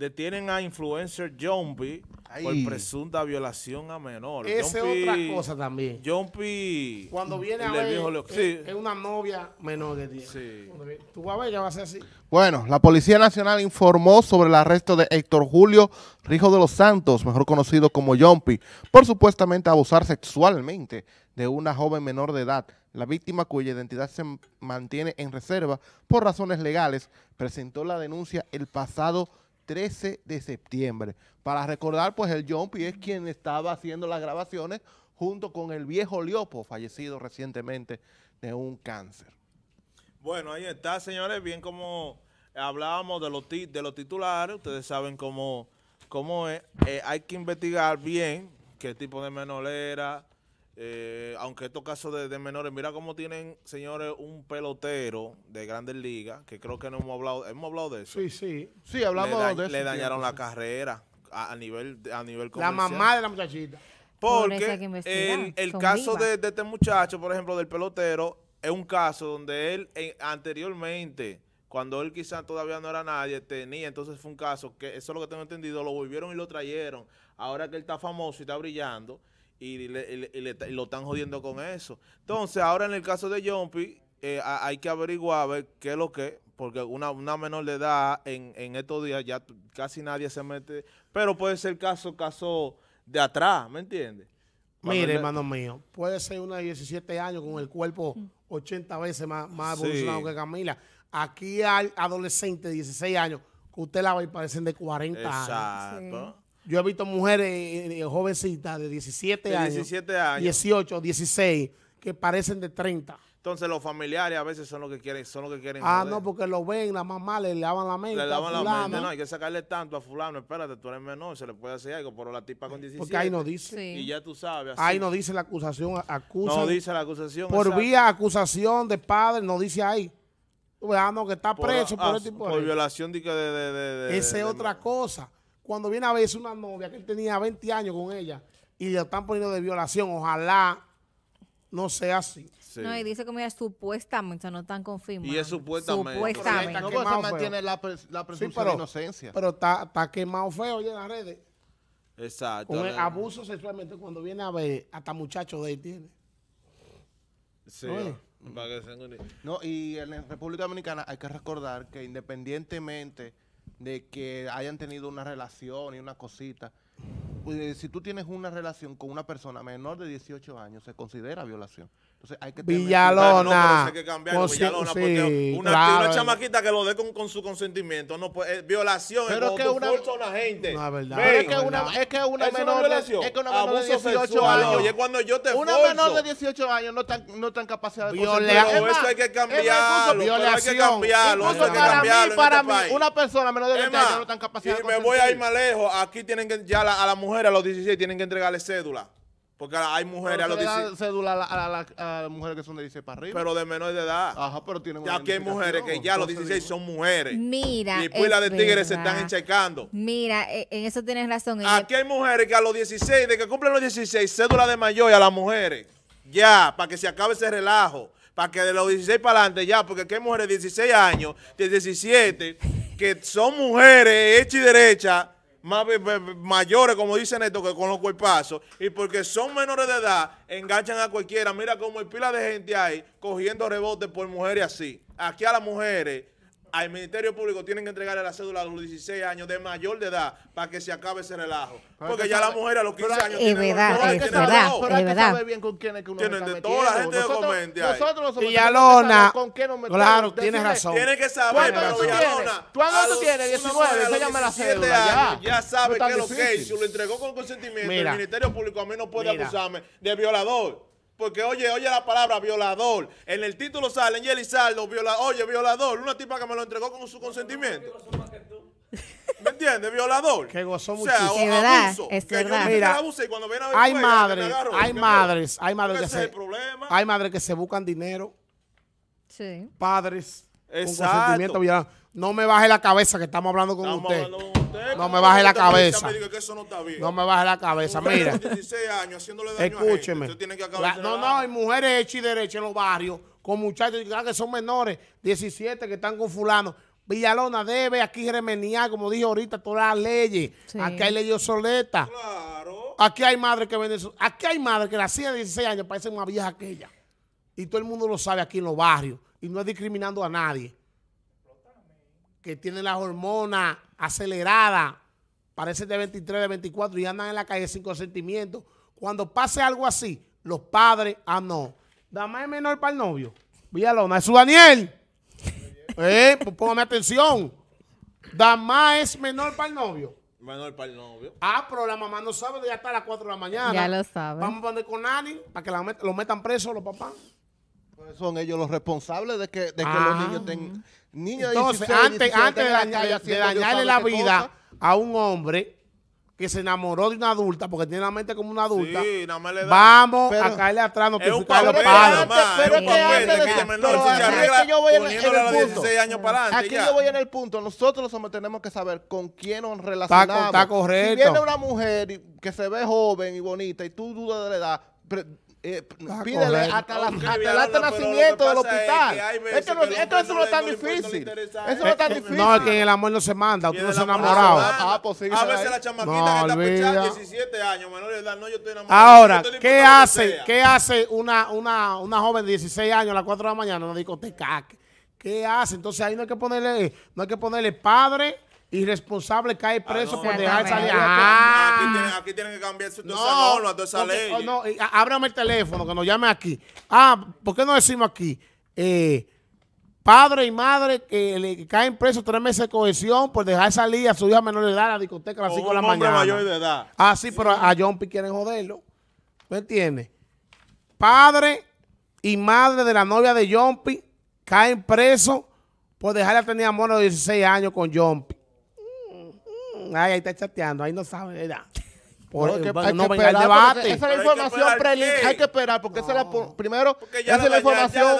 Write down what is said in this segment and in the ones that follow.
detienen a influencer Jumpy por presunta violación a menor. Esa es otra cosa también. Jumpy. Cuando viene a ver, es, una novia menor de 10 Sí. Tú va a ser así. Bueno, la Policía Nacional informó sobre el arresto de Héctor Julio Rijo de los Santos, mejor conocido como Jumpy, por supuestamente abusar sexualmente de una joven menor de edad. La víctima, cuya identidad se mantiene en reserva por razones legales, presentó la denuncia el pasado 13 de septiembre. Para recordar, pues el Jumpy es quien estaba haciendo las grabaciones junto con el viejo Liopo, fallecido recientemente de un cáncer. Bueno, ahí está, señores, bien como hablábamos de los, de los titulares, ustedes saben cómo, cómo es, eh, hay que investigar bien qué tipo de menor era, eh, aunque estos casos de, menores, mira cómo tienen, señores, un pelotero de grandes ligas, que creo que no hemos hablado, hemos hablado de eso. Sí, sí, sí, hablamos de eso. Le dañaron la carrera a, nivel, a nivel comercial. La mamá de la muchachita. Porque el, el caso de, este muchacho, por ejemplo, del pelotero, es un caso donde él anteriormente, cuando él quizás todavía no era nadie, tenía, entonces fue un caso que, eso es lo que tengo entendido, lo volvieron y lo trajeron. Ahora que él está famoso y está brillando, y, le, lo están jodiendo con eso. Entonces, ahora en el caso de Jumpy, eh, hay que averiguar qué es lo que, porque una, una menor de edad en, en, estos días ya casi nadie se mete, pero puede ser caso, caso de atrás, ¿me entiendes? Mire, hermano mío, puede ser una de 17 años con el cuerpo 80 veces más, más evolucionado que Camila. Aquí hay adolescentes de 16 años que usted la va y parecen de 40 años. Exacto. Yo he visto mujeres eh, eh, jovencitas de 17 años, 17 años, 18, 16, que parecen de 30. Entonces los familiares a veces son los que quieren, son los que quieren. Ah, no, porque lo ven, la mamá le lavan la mente. Le lavan la mente, no, hay que sacarle tanto a fulano, espérate, tú eres menor, se le puede hacer algo, pero la tipa con 17. Porque ahí no dice. Y ya tú sabes. Así. Ahí no dice la acusación, acusa. No dice la acusación. Por vía acusación de padre, no dice ahí. Ah, no, que está preso por, ah, este tipo por violación de, de, de Esa es otra cosa cuando viene a ver una novia que él tenía 20 años con ella y le están poniendo de violación, ojalá no sea así. No, y dice como supuestamente, no están confirmados. Y es supuestamente. Supuestamente. no, se mantiene la, presunción pero, de inocencia. Pero está, quemado feo en las redes. Exacto. Con el abuso sexualmente cuando viene a ver, hasta muchachos de él tiene. Sí. No, y en República Dominicana hay que recordar que independientemente de que hayan tenido una relación y una cosita. Pues, si tú tienes una relación con una persona menor de 18 años, se considera violación. Entonces hay que tener Villalona. No, hay que cambiarlo. Pues porque una, claro. chamaquita que lo dé con, con su consentimiento. No, pues, es eh, violación pero eh, es, que una, gente. No, verdad. es, que una, es que una menor, de, es que una menor de 18 años. Oye, cuando yo te Una menor de 18 años no tan, no tan capacidad de Violación. eso hay que cambiarlo. Eso hay que cambiarlo. Eso hay que cambiarlo. Para mí, una persona menor de 18 años no tan capacidad de Y me voy a ir más lejos. Aquí tienen que, ya a la mujer a los 16 tienen que entregarle cédula. Porque hay mujeres a los 16. cédula a, las mujeres que son de 16 para arriba. Pero de menor de edad. Ajá, pero tienen ya Aquí hay mujeres que ya a los 16 son mujeres. Mira. Y pues las de tigres se están enchecando. Mira, e, en eso tienes razón. Eh. Aquí hay mujeres que a los 16, de que cumplen los 16, cédula de mayor a las mujeres. Ya, para que se acabe ese relajo. Para que de los 16 para adelante ya, porque aquí hay mujeres de 16 años, de 17, que son mujeres hechas y derecha más mayores, como dicen esto, que con los cuerpazos, y porque son menores de edad, enganchan a cualquiera. Mira cómo hay pila de gente ahí cogiendo rebotes por mujeres así. Aquí a las mujeres al Ministerio Público tienen que entregarle la cédula a los 16 años de mayor de edad para que se acabe ese relajo. Porque ya la mujer a los 15 años tiene verdad, es, que saber verdad es verdad, bien con quién es que uno Tienen de toda la gente Nosotros Villalona, con qué Claro, tienes razón. Tiene que saber, pero Villalona. ¿Tú a tú tienes? 19, la cédula. Ya, sabes que lo que si lo entregó con consentimiento, el Ministerio Público a mí no puede acusarme de violador. Porque oye, oye la palabra violador. En el título sale Yelizardo, viola, oye, violador. Una tipa que me lo entregó con su consentimiento. ¿Me entiendes? Violador. Que gozó muchísimo. verdad, que verdad. cuando ven a hay, madres, hay madres, hay madres, que se, hay madres que se buscan dinero. Sí. Padres Exacto. con consentimiento No me baje la cabeza que estamos hablando con usted no me baje la cabeza. No me baje la cabeza, mira. Escúcheme. No, no, hay mujeres hechas y derechas en los barrios, con muchachos que son menores, 17, que están con fulano. Villalona debe aquí remeniar, como dije ahorita, todas las leyes. Aquí hay leyes obsoletas. Claro. Aquí hay madres que venden. Aquí hay madres que nacían de 16 años parecen una vieja aquella, Y todo el mundo lo sabe aquí en los barrios. Y no es discriminando a nadie que tiene las hormonas aceleradas, parece de 23, de 24 y andan en la calle sin consentimiento. Cuando pase algo así, los padres, ah, no. Dama es menor para el novio. Villalona, es su Daniel. eh, pues póngame atención. Dama es menor para el novio. Menor para el novio. Ah, pero la mamá no sabe, ya está a las 4 de la mañana. Ya lo sabe. Vamos a poner con nadie para que lo metan preso los papás. Pues son ellos los responsables de que, de que los ah. niños tengan... Niño de Entonces, 16, antes, 17 antes de, de, dañarle la vida cosa. a un hombre que se enamoró de una adulta porque tiene la mente como una adulta, sí, no me le da. vamos pero, a caerle atrás, no te un padre, los padres. Pero es que antes de que yo voy en, el punto. años para adelante, aquí yo voy en el punto. Nosotros hombres tenemos que saber con quién nos relacionamos. Está, está correcto. Si viene una mujer que se ve joven y bonita y tú dudas de la edad, eh, ah, pídele hasta, la, hasta el nacimiento del hospital. esto, eso no es tan difícil. Eso no es tan difícil. No, es que el amor no se manda. Usted no se ah, enamorado. Pues a veces la chamaquita no, que está pechada 17 años, menor edad, no, yo estoy enamorado. Ahora, ¿qué hace, ¿qué hace una, una, una joven de 16 años a las 4 de la mañana en una discoteca? ¿Qué hace? Entonces ahí no hay que ponerle, no hay que ponerle padre irresponsable cae preso por dejar salir a Ah, aquí, tienen, aquí, tienen, que cambiar su, no, no, toda esa ley. Oh, no, ábrame el teléfono, que nos llame aquí. Ah, ¿por qué no decimos aquí? Eh, padre y madre que le caen presos tres meses de cohesión por dejar salir a su hija menor de edad a la discoteca a las 5 la mañana. mayor de edad. Ah, sí, pero a John P. quieren joderlo. ¿Me entiendes? Padre y madre de la novia de John P. caen presos por a tener amor a los 16 años con John Ay, ahí está chateando, ahí no sabe, ¿verdad? Porque no, hay que esperar, Esa es la información preliminar. Hay que esperar, porque esa es la, primero, esa es la, información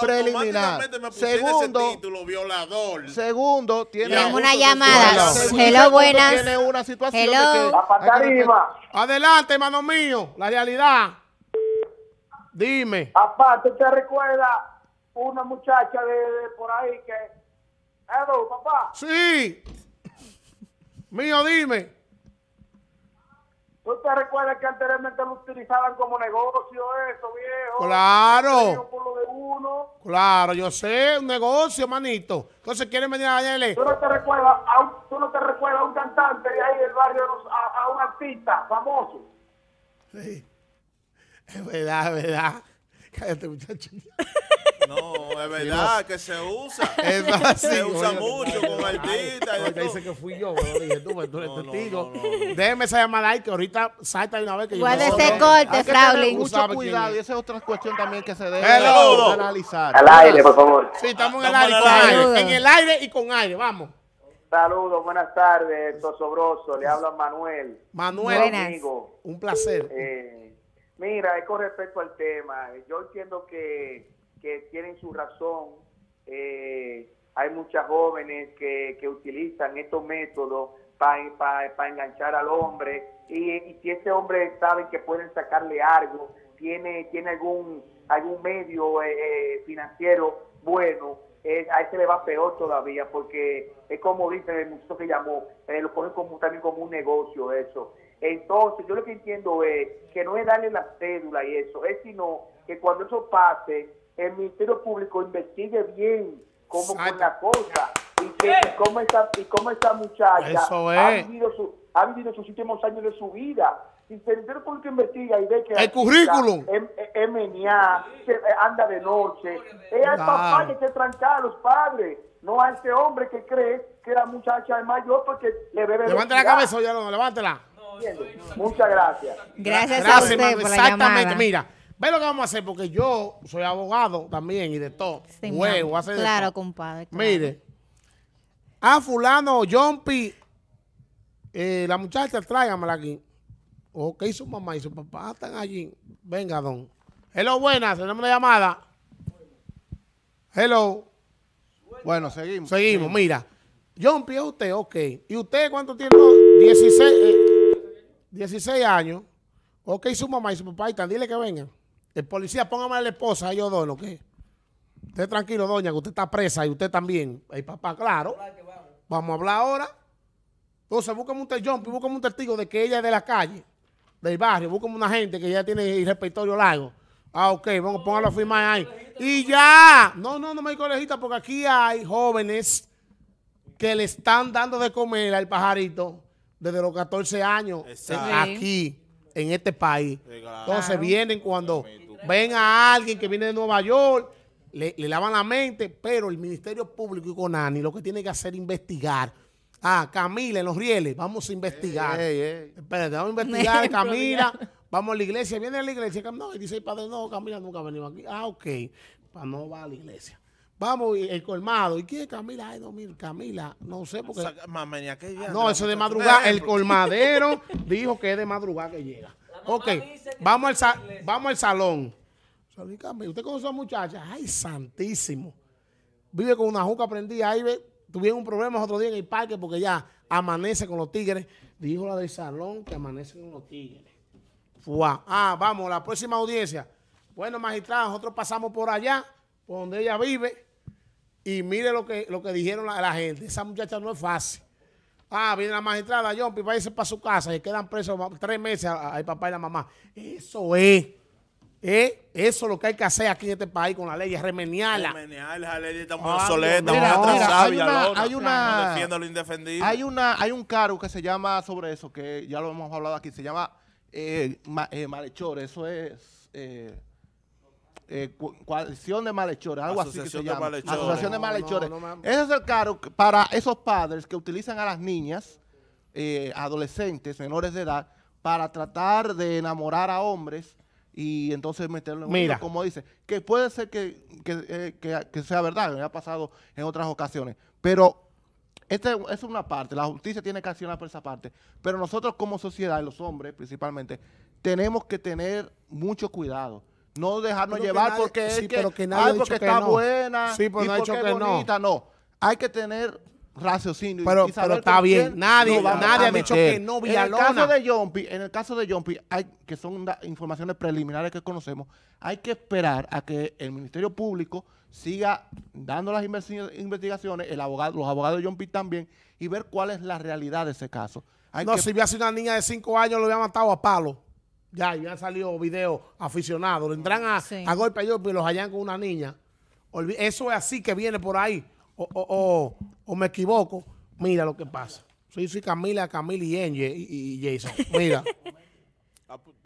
preliminar. Segundo, título, violador. segundo, tiene una, llamada. Hello, buenas. Tiene una situación Adelante, hermano mío, la realidad. Dime. Papá, ¿tú te recuerdas una muchacha de, por ahí que... Hello, papá. Sí. Mío, dime. ¿Tú te recuerdas que anteriormente lo utilizaban como negocio eso, viejo? Claro. Por lo de uno. Claro, yo sé, un negocio, manito. Entonces quieren venir a dañarle. ¿Tú no te recuerdas a un, no te un cantante de ahí del barrio, a, a un artista famoso? Sí. Es verdad, es verdad. Cállate, muchacho. No, es verdad que se usa. Se usa mucho con artistas. dice que fui yo, dije tú, pues, tú eres testigo. Déjeme esa llamada ahí que ahorita salta de una vez que yo. Puede ser corte, Fraulín. Mucho cuidado, y esa es otra cuestión también que se debe analizar. Al aire, por favor. Sí, estamos en el aire. En el aire y con aire, vamos. Saludos, buenas tardes, Tosobroso. Le habla Manuel. Manuel, amigo. Un placer. Eh, mira, es con respecto al tema. Yo entiendo que que tienen su razón. Eh, hay muchas jóvenes que, utilizan estos métodos para enganchar al hombre. Y, si ese hombre sabe que pueden sacarle algo, tiene, tiene algún, algún medio eh, eh, financiero bueno, a ese le va peor todavía, porque es como dice el muchacho que llamó, lo ponen como, también como un negocio eso. Entonces, yo lo que entiendo es que no es darle la cédula y eso, es sino que cuando eso pase, el Ministerio Público investigue bien cómo fue la cosa y, que, y, cómo esta, y cómo muchacha ha, vivido su, ha vivido sus últimos años de su vida. el Ministerio Público investiga y ve que el currículum MNA eh, anda de noche, es eh, al papá que se tranca a los padres, no a este hombre que cree que la muchacha es mayor porque le bebe. Levante la cabeza, ya no, levántela. Muchas gracias. Gracias, a usted por la Exactamente, mira. Ve lo que vamos a hacer, porque yo soy abogado también y de todo. Sí, claro, compadre. Mire, a fulano John eh, la muchacha, tráigamela aquí. Ok, su mamá y su papá ah, están allí. Venga, don. Hello, buenas, tenemos una llamada. Hello. Bueno, seguimos. Seguimos, mira. Jumpy es usted, ok. ¿Y usted cuánto tiene? 16, 16 eh, años. Ok, su mamá y su papá están. Dile que vengan. El policía, póngame a la esposa, yo lo que. Usted tranquilo, doña, que usted está presa y usted también. El papá, claro. Vamos a hablar ahora. Entonces, búscame un un testigo de que ella es de la calle, del barrio, búscame una gente que ya tiene el repertorio largo. Ah, ok, vamos, póngalo a firmar ahí. Y ya. No, no, no me hay colegita, porque aquí hay jóvenes que le están dando de comer al pajarito desde los 14 años aquí, en este país. Entonces vienen cuando ven a alguien que viene de Nueva York, le, lavan la mente, pero el Ministerio Público y Conani lo que tiene que hacer es investigar. Ah, Camila en los rieles, vamos a investigar. Espérate, vamos a investigar, Camila. Vamos a la iglesia, viene a la iglesia. No, y dice el padre, no, Camila nunca ha venido aquí. Ah, ok, para no va a la iglesia. Vamos, el colmado. ¿Y quién es Camila? Ay, no, mira, Camila, no sé porque. qué. no, eso es de madrugada. El colmadero dijo que es de madrugada que llega ok, vamos al, vamos al salón. Usted conoce a esa muchacha, ay, santísimo. Vive con una juca prendida, ahí ve, tuvieron un problema otro día en el parque porque ya amanece con los tigres. Dijo la del salón que amanece con los tigres. Ah, vamos, la próxima audiencia. Bueno, magistrado nosotros pasamos por allá, por donde ella vive, y mire lo que, lo que dijeron la gente. Esa muchacha no es fácil. Ah, viene la magistrada, John, y irse para su casa y quedan presos tres meses al papá y la mamá. Eso es. Eso es lo que hay que hacer aquí en este país con la ley, es remeniarla. Remeniarla, la ley está muy obsoleta, muy atrasada, hay una, hay Hay, un cargo que se llama sobre eso, que ya lo hemos hablado aquí, se llama eh, eh eso es... Eh, eh, coalición de malhechores, algo así que se llama. De asociación de malhechores. Ese es el para esos padres que utilizan a las niñas, eh, adolescentes, menores de edad, para tratar de enamorar a hombres y entonces meterlo en Mira. como dice, que puede ser que, eh, que, que, sea verdad, me ha pasado en otras ocasiones, pero esta es una parte, la justicia tiene que accionar por esa parte, pero nosotros como sociedad, los hombres principalmente, tenemos que tener mucho cuidado no dejarnos llevar porque es que, porque está buena, y porque es bonita, no. Hay que tener raciocinio. Pero, está bien. Nadie, nadie ha dicho que no En el caso de John en el caso de hay, que son informaciones preliminares que conocemos, hay que esperar a que el Ministerio Público siga dando las investigaciones, el abogado, los abogados de Yompi también, y ver cuál es la realidad de ese caso. no, si hubiera sido una niña de 5 años, lo hubiera matado a palo ya, ya han salido videos aficionados, lo entran a, a golpe a y los hallan con una niña. eso es así que viene por ahí. O, o, me equivoco. Mira lo que pasa. Soy, soy Camila, Camila y, Enge, y, Jason. Mira.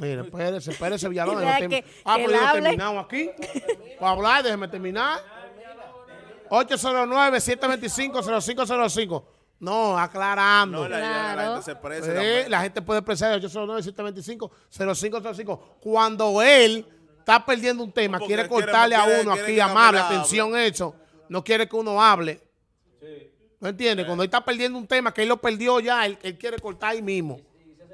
Mira, espérese, espérese, Villalón. ah, pues terminamos aquí. Para hablar, déjeme terminar. 809-725-0505. No, aclarando. la, gente se la gente puede presar 809-725-0505. Cuando él está perdiendo un tema, quiere cortarle a uno aquí, amable, atención eso, no quiere que uno hable. ¿No entiendes? Cuando él está perdiendo un tema, que él lo perdió ya, él, quiere cortar ahí mismo.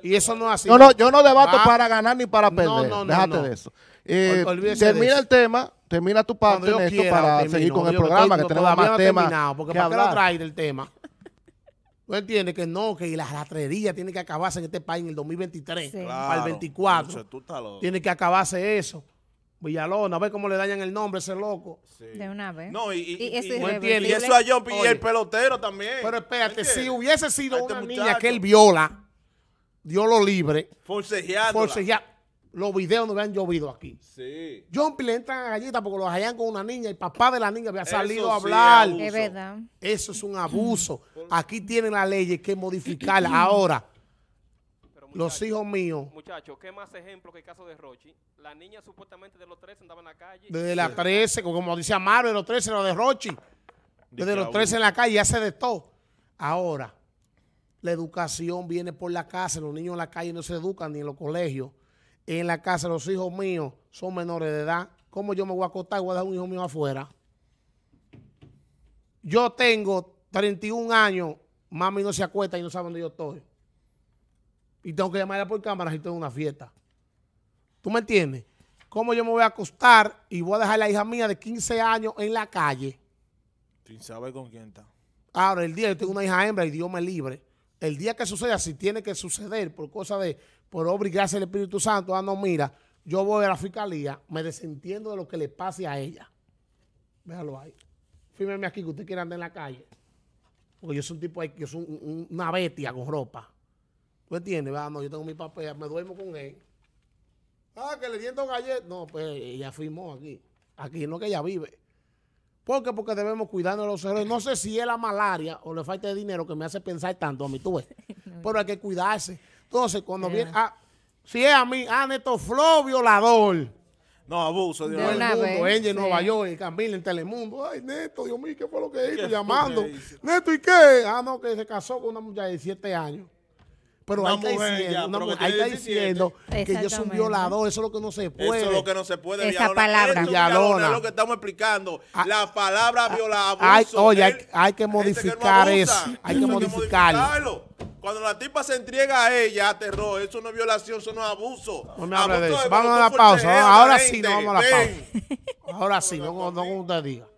Y eso no es así. No, no, yo no debato para ganar ni para perder. No, no, no Déjate de eso. Eh, termina el tema, termina tu parte en esto para seguir con el programa, que tenemos más temas. Porque que ¿para hablar? del tema? ¿Tú entiendes? Que no, que la ratrería tiene que acabarse en este país en el 2023, al para el 24. tiene que acabarse eso. Villalona, a ver cómo le dañan el nombre a ese loco. De una vez. No, y, y, eso, y eso a y el pelotero también. Pero espérate, si hubiese sido este una niña que él viola, Dios lo libre. Forcejeando. Los videos no habían llovido aquí. Sí. John le entran a gallita porque lo hallan con una niña. El papá de la niña había salido a hablar. Es verdad. Eso es un abuso. Aquí tienen las leyes que modificar ahora. los hijos míos. Muchachos, ¿qué más ejemplo que el caso de Rochi? La niña supuestamente de los 13 andaba en la calle. Desde las 13, como dice Amaro, de los 13, lo de Rochi. Desde los 13 en la calle, ya se todo. Ahora, la educación viene por la casa. Los niños en la calle no se educan ni en los colegios. En la casa, los hijos míos son menores de edad. ¿Cómo yo me voy a acostar y voy a dejar un hijo mío afuera? Yo tengo 31 años, mami no se acuesta y no sabe dónde yo estoy. Y tengo que llamarla por cámara si tengo una fiesta. ¿Tú me entiendes? ¿Cómo yo me voy a acostar y voy a dejar a la hija mía de 15 años en la calle? Sin saber con quién está. Ahora, el día, yo tengo una hija hembra y Dios me libre. El día que suceda, si tiene que suceder por cosa de, por obra y gracia del Espíritu Santo, ah, no, mira, yo voy a la fiscalía, me desentiendo de lo que le pase a ella. Véalo ahí. Fíjeme aquí que usted quiere andar en la calle. Porque yo soy un tipo, yo soy una bestia con ropa. ¿Tú entiendes? yo tengo mi papel, me duermo con él. Ah, que le diendo galletas. No, pues ella firmó aquí. Aquí no que ella vive. ¿Por qué? Porque debemos cuidarnos de los seres. No sé si es la malaria o le falta de dinero que me hace pensar tanto a mí, tú ves. Pero hay que cuidarse. Entonces, cuando viene... Ah, si es a mí, ah, Neto flow violador. No, abuso. Dios de en Nueva York, en Camila, en Telemundo. Ay, Neto, Dios mío, ¿qué fue lo que hizo? Llamando. Neto, ¿y qué? Ah, no, que se casó con una muchacha de siete años. Pero ahí está diciendo, ahí está diciendo que ella es un violador, eso es lo que no se puede. Eso es lo que no se puede. Esa palabra. es lo que estamos explicando. Ah. la palabra viola, oye, hay, que modificar eso. Hay que modificarlo. Cuando la tipa se entrega a ella, aterró. Ah, eso no es violación, eso no es abuso. No me hable de eso. Vamos a la pausa. Ahora sí, no vamos a la pausa. Ahora sí, no como usted diga.